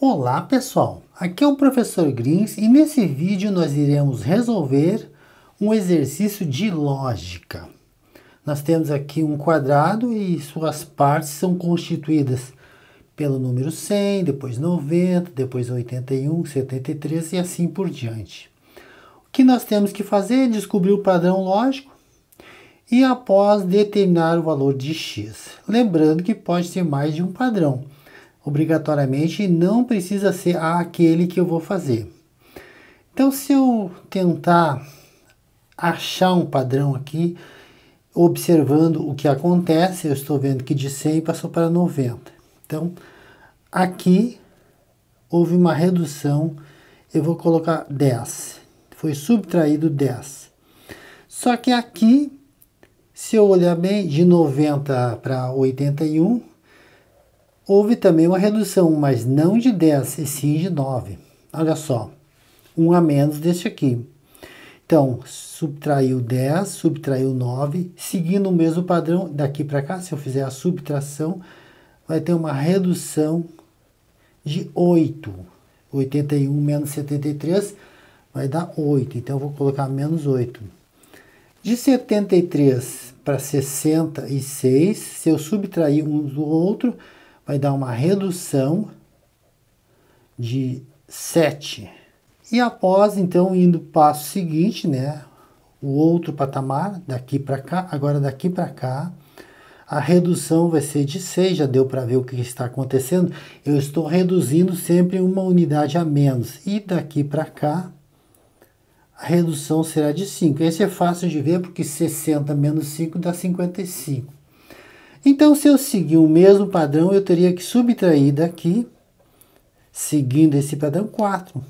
Olá pessoal, aqui é o professor Grins e nesse vídeo nós iremos resolver um exercício de lógica. Nós temos aqui um quadrado e suas partes são constituídas pelo número 100, depois 90, depois 81, 73 e assim por diante. O que nós temos que fazer é descobrir o padrão lógico e após determinar o valor de x. Lembrando que pode ter mais de um padrão obrigatoriamente não precisa ser aquele que eu vou fazer. Então, se eu tentar achar um padrão aqui, observando o que acontece, eu estou vendo que de 100 passou para 90. Então, aqui houve uma redução, eu vou colocar 10. Foi subtraído 10. Só que aqui, se eu olhar bem, de 90 para 81, Houve também uma redução, mas não de 10, e sim de 9. Olha só, um a menos deste aqui. Então, subtraiu 10, subtraiu 9, seguindo o mesmo padrão daqui para cá, se eu fizer a subtração, vai ter uma redução de 8. 81 menos 73 vai dar 8, então eu vou colocar menos 8. De 73 para 66, se eu subtrair um do outro, vai dar uma redução de 7. E após, então, indo para o passo seguinte, né, o outro patamar, daqui para cá, agora daqui para cá, a redução vai ser de 6, já deu para ver o que está acontecendo. Eu estou reduzindo sempre uma unidade a menos. E daqui para cá, a redução será de 5. Esse é fácil de ver porque 60 menos 5 dá 55. Então, se eu seguir o mesmo padrão, eu teria que subtrair daqui, seguindo esse padrão, 4.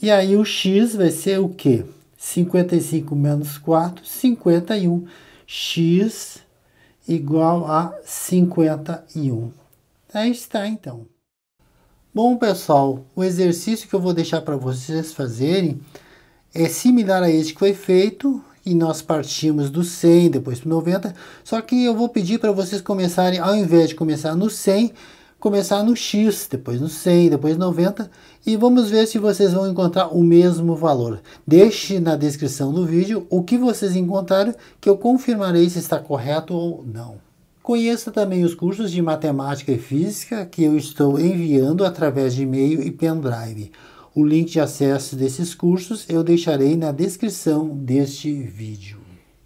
E aí o x vai ser o quê? 55 menos 4, 51. x igual a 51. Aí está, então. Bom, pessoal, o exercício que eu vou deixar para vocês fazerem é similar a este que foi feito, e nós partimos do 100, depois para 90. Só que eu vou pedir para vocês começarem, ao invés de começar no 100, começar no X, depois no 100, depois 90 e vamos ver se vocês vão encontrar o mesmo valor. Deixe na descrição do vídeo o que vocês encontraram que eu confirmarei se está correto ou não. Conheça também os cursos de matemática e física que eu estou enviando através de e-mail e pendrive. O link de acesso desses cursos eu deixarei na descrição deste vídeo.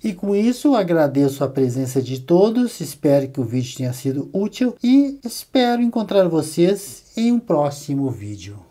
E com isso, agradeço a presença de todos, espero que o vídeo tenha sido útil e espero encontrar vocês em um próximo vídeo.